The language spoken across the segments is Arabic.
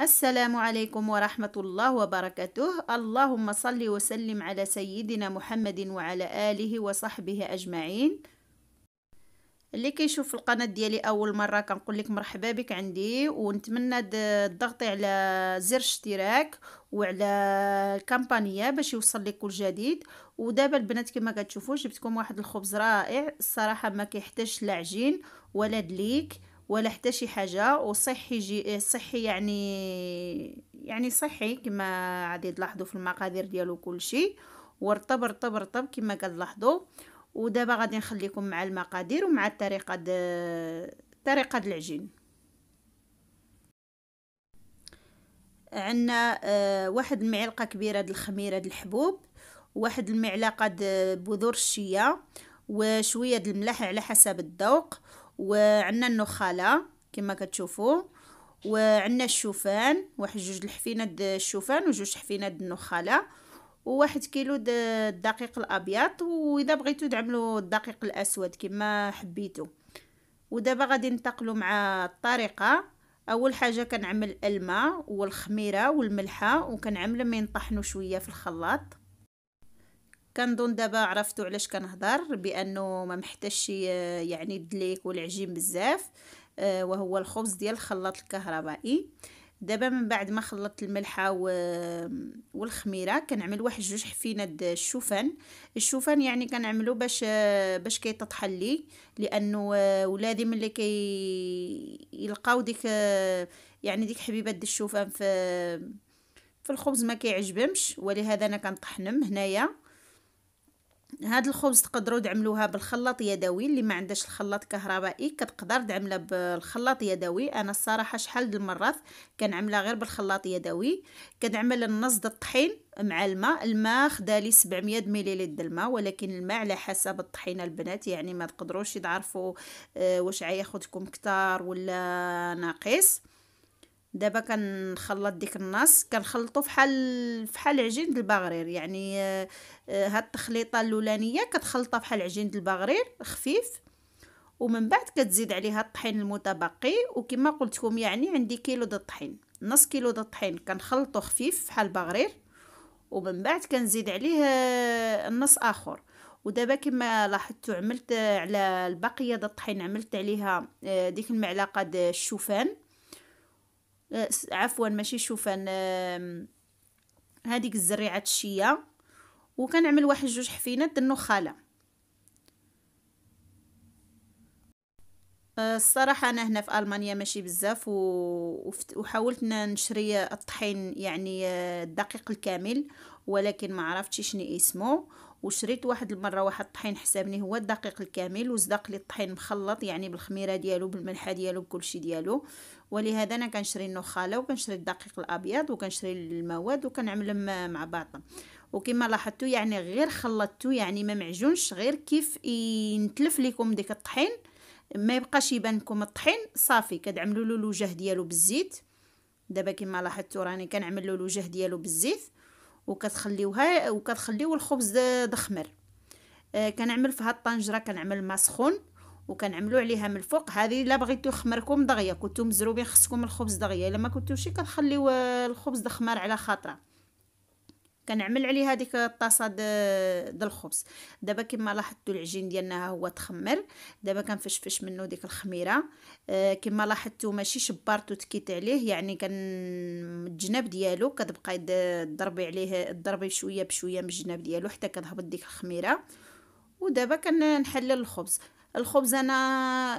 السلام عليكم ورحمة الله وبركاته اللهم صل وسلم على سيدنا محمد وعلى آله وصحبه أجمعين اللي كيشوف القناة ديالي أول مرة كنقول لك مرحبا بك عندي ونتمنى الضغط على زر اشتراك وعلى الكامبانية باش يوصل لك كل جديد ودابا البنات كما كتشوفوا جبتكم واحد الخبز رائع الصراحة ما كيحتاجش لا عجين ولا دليك ولا حتى شي حاجه وصحي جي صحي يعني يعني صحي كما غادي تلاحظوا في المقادير ديالو كلشي ورطب رطب رطب كما كتلاحظوا ودابا غادي نخليكم مع المقادير ومع الطريقه د طريقه د العجين عندنا آه، واحد المعلقه كبيره د الخميره د الحبوب واحد المعلقه د بذور الشيا وشويه د الملح على حسب الذوق وعندنا النخاله كما كتشوفوا وعندنا الشوفان واحد جوج الحفينات الشوفان وجوج حفينات النخاله وواحد كيلو الدقيق الابيض واذا بغيتو تعملوا الدقيق الاسود كما حبيتو ودابا غادي ننتقلوا مع الطريقه اول حاجه كنعمل الماء والخميره والملحه ما ينطحنوا شويه في الخلاط كنظن دابا عرفتوا علاش كنهضر بانه ما محتاجش آه، يعني الدليك والعجين بزاف آه، وهو الخبز ديال الخلاط الكهربائي دابا من بعد ما خلطت الملحه آه، والخميره كنعمل واحد جوج حفينات الشوفان الشوفان يعني كنعملو باش باش كيتطحن لي لانه ولادي ملي كي يلقاو ديك يعني ديك حبيبات الشوفان في في الخبز ما كيعجبهمش ولهذا انا كنطحنم هنايا هاد الخبز تقدروا تعملوها بالخلاط يدوي اللي ما عندش الخلاط كهربائي كتقدر تعملها بالخلاط يدوي انا الصراحه شحال د المرات كنعملها غير بالخلاط يدوي كنعمل النص الطحين مع الماء الماء خدا لي 700 مليلتر د الماء ولكن الماء على حسب الطحينه البنات يعني ما تقدروش تعرفوا آه، واش عياخدكم كتار ولا ناقص دابا كنخلط ديك النص كنخلطو فحال فحال عجين د البغرير يعني آه، هاد التخليطه الاولانيه كتخلطها فحال عجين د البغرير خفيف ومن بعد كتزيد عليها الطحين المتبقي وكما قلت لكم يعني عندي كيلو د الطحين نص كيلو د الطحين كنخلطو خفيف فحال البغرير ومن بعد كنزيد عليه آه، النص اخر ودابا كما لاحظتوا عملت على البقيه د الطحين عملت عليها آه، ديك المعلقه د الشوفان عفوا ماشي شوفان هذيك الزريعه الشيه وكنعمل واحد جوج حفينات د النخاله أه، الصراحة أنا هنا في ألمانيا ماشي بزاف و... وحاولت نشري الطحين يعني آه، الدقيق الكامل ولكن ما عرفتش شنو اسمه وشريت واحد المره واحد الطحين حسابني هو الدقيق الكامل وزدق لي الطحين مخلط يعني بالخميره ديالو بالملحه ديالو بكلشي ديالو ولهذا انا كنشري النخاله وكنشري الدقيق الابيض وكنشري المواد وكنعملهم مع بعضهم وكما لاحظتوا يعني غير خلطتو يعني ما معجونش غير كيف ينتلف لكم ديك الطحين ما يبقاش يبان لكم الطحين صافي كتعملوا له الوجه ديالو بالزيت دابا كما لاحظتوا راني كنعمل له الوجه ديالو بالزيت وكتخليوها وكتخليو الخبز دخمر آه كنعمل في هاد الطنجره كنعمل ما سخون وكنعملو عليها من الفوق هذه الا بغيتو خمركم دغيا كنتو مزروبين خصكم الخبز دغيا الا ما كنتوش كتخليو آه، الخبز دخمر على خاطره كنعمل عليه هذيك الطاسه د الخبز دابا كما لاحظتوا العجين ديالنا هو تخمر دابا كنفشفش منه ديك الخميره آه، كما لاحظتوا ماشي شبرتو وتكيت عليه يعني كان الجناب ديالو كتبقاي ضربي عليه ضربي شويه بشويه من الجناب ديالو حتى كتهبط ديك الخميره ودابا كنحلل الخبز الخبز انا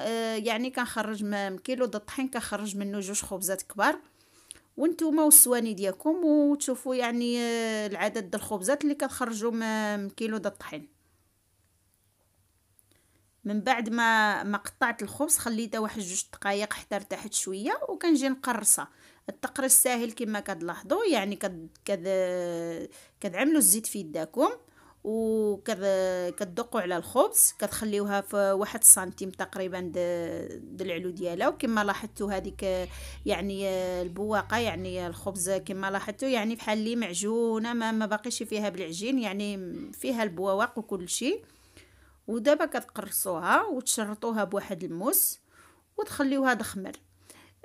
آه، يعني كنخرج من كيلو د الطحين كنخرج منه جوج خبزات كبار وانتم والسواني ديالكم وتشوفوا يعني آه، العدد الخبزات اللي كتخرجوا من كيلو ديال الطحين من بعد ما ما قطعت الخبز خليته واحد جوج دقائق حتى ارتاحت شويه وكنجي نقرصها التقريص ساهل كما كتلاحظوا يعني كد كد كتعملوا الزيت في يداكم وكتدقوا على الخبز كتخليوها في واحد سنتيم تقريبا د دي العلو ديالها وكما لاحظتوا هذيك يعني البواقه يعني الخبز كما لاحظتوا يعني بحال اللي معجونه ما ما باقيش فيها بالعجين يعني فيها البواق وكل شيء ودابا كتقرصوها وتشرطوها بواحد الموس وتخليوها تخمر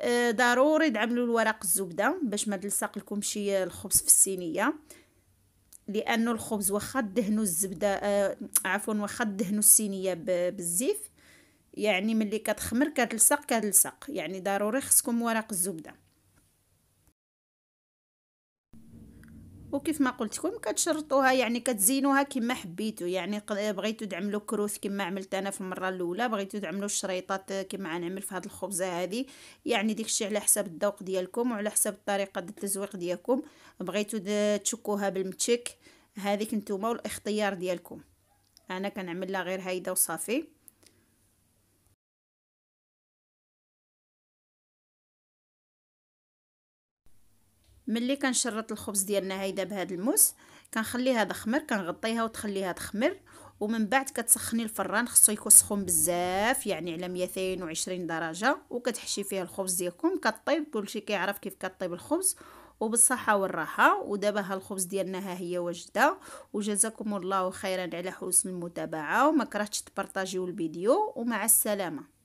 آه، ضروري تعملوا الورق الزبده باش ما تلصق لكم شي الخبز في الصينيه لانه الخبز واخا دهنوا الزبده آه عفوا واخا دهنوا الصينيه بالزيف يعني ملي كتخمر كتلصق كتلصق يعني ضروري خصكم ورق الزبده وكيف ما قلت لكم كتشرطوها يعني كتزينوها كما حبيتو يعني بغيتو تعملوا كروس كما عملت انا في المره الاولى بغيتو تعملوا الشريطات كما غنعمل في هذه الخبزه هذه يعني ديك الشيء على حسب الذوق ديالكم وعلى حسب الطريقه ديال التزويق ديالكم بغيتو تشكوها بالمتشك هذيك نتوما والاختيار ديالكم انا كنعمل لها غير هايده وصافي ملي كنشرط الخبز ديالنا هيدا بهاد الموس كنخليها تخمر كنغطيها وتخليها تخمر ومن بعد كتسخني الفران خصو يكون سخون بزاف يعني على 220 درجه وكتحشي فيه الخبز ديالكم كطيب كلشي كيعرف كيف كطيب الخبز وبالصحة والراحة ودابا ها الخبز ديالنا ها هي واجدة وجزاكم الله خيرا على حسن المتابعة وما كرهتش تبارطاجيو الفيديو ومع السلامة